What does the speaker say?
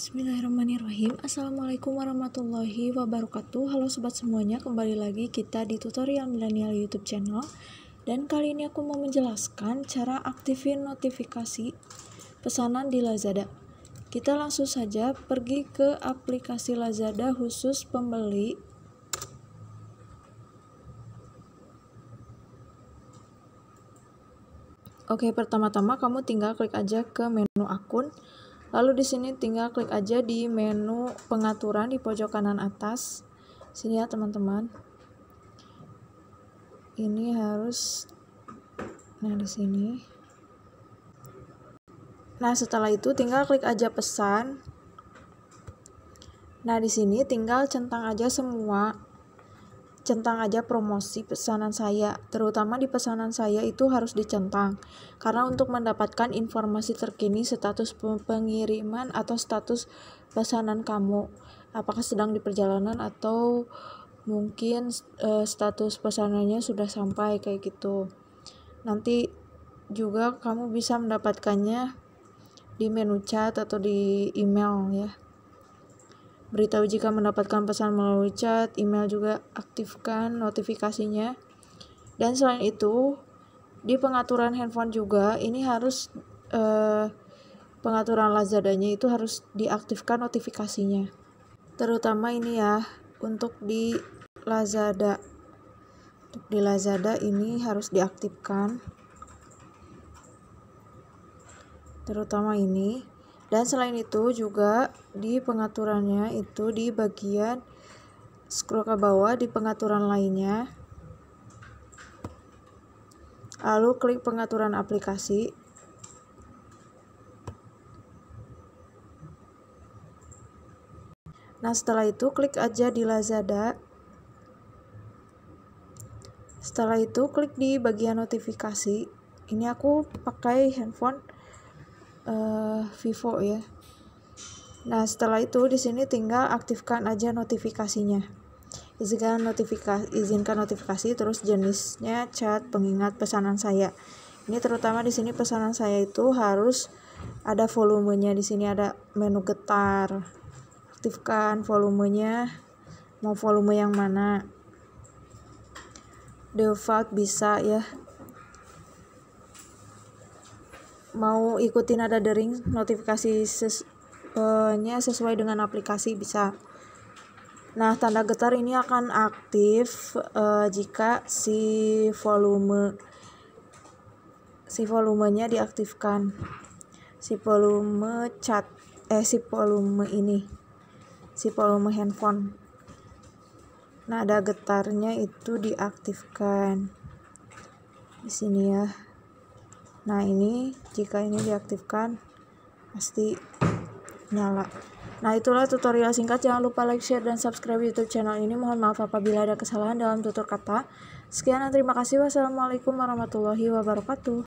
Bismillahirrahmanirrahim Assalamualaikum warahmatullahi wabarakatuh Halo sobat semuanya, kembali lagi kita di tutorial milenial youtube channel Dan kali ini aku mau menjelaskan cara aktifin notifikasi pesanan di Lazada Kita langsung saja pergi ke aplikasi Lazada khusus pembeli Oke, pertama-tama kamu tinggal klik aja ke menu akun Lalu di sini tinggal klik aja di menu pengaturan di pojok kanan atas. Sini ya teman-teman. Ini harus nah di sini. Nah, setelah itu tinggal klik aja pesan. Nah, di sini tinggal centang aja semua centang aja promosi pesanan saya, terutama di pesanan saya itu harus dicentang. Karena untuk mendapatkan informasi terkini status pengiriman atau status pesanan kamu, apakah sedang di perjalanan atau mungkin uh, status pesanannya sudah sampai kayak gitu. Nanti juga kamu bisa mendapatkannya di menu chat atau di email ya. Beritahu jika mendapatkan pesan melalui chat, email juga aktifkan notifikasinya. Dan selain itu, di pengaturan handphone juga ini harus eh, pengaturan Lazadanya itu harus diaktifkan notifikasinya. Terutama ini ya untuk di Lazada. Untuk di Lazada ini harus diaktifkan. Terutama ini dan selain itu juga di pengaturannya itu di bagian scroll ke bawah di pengaturan lainnya. Lalu klik pengaturan aplikasi. Nah, setelah itu klik aja di Lazada. Setelah itu klik di bagian notifikasi. Ini aku pakai handphone uh, Vivo ya. Nah, setelah itu di sini tinggal aktifkan aja notifikasinya. Izinkan notifikasi, izinkan notifikasi terus jenisnya chat pengingat pesanan saya. Ini terutama di sini pesanan saya itu harus ada volumenya di sini ada menu getar. Aktifkan volumenya mau volume yang mana. Default bisa ya mau ikutin ada dering notifikasi ses eh, nya sesuai dengan aplikasi bisa. Nah, tanda getar ini akan aktif uh, jika si volume si volumenya diaktifkan. Si volume chat eh si volume ini. Si volume handphone. Nah, ada getarnya itu diaktifkan. Di sini ya nah ini jika ini diaktifkan pasti nyala nah itulah tutorial singkat jangan lupa like share dan subscribe youtube channel ini mohon maaf apabila ada kesalahan dalam tutur kata sekian dan terima kasih wassalamualaikum warahmatullahi wabarakatuh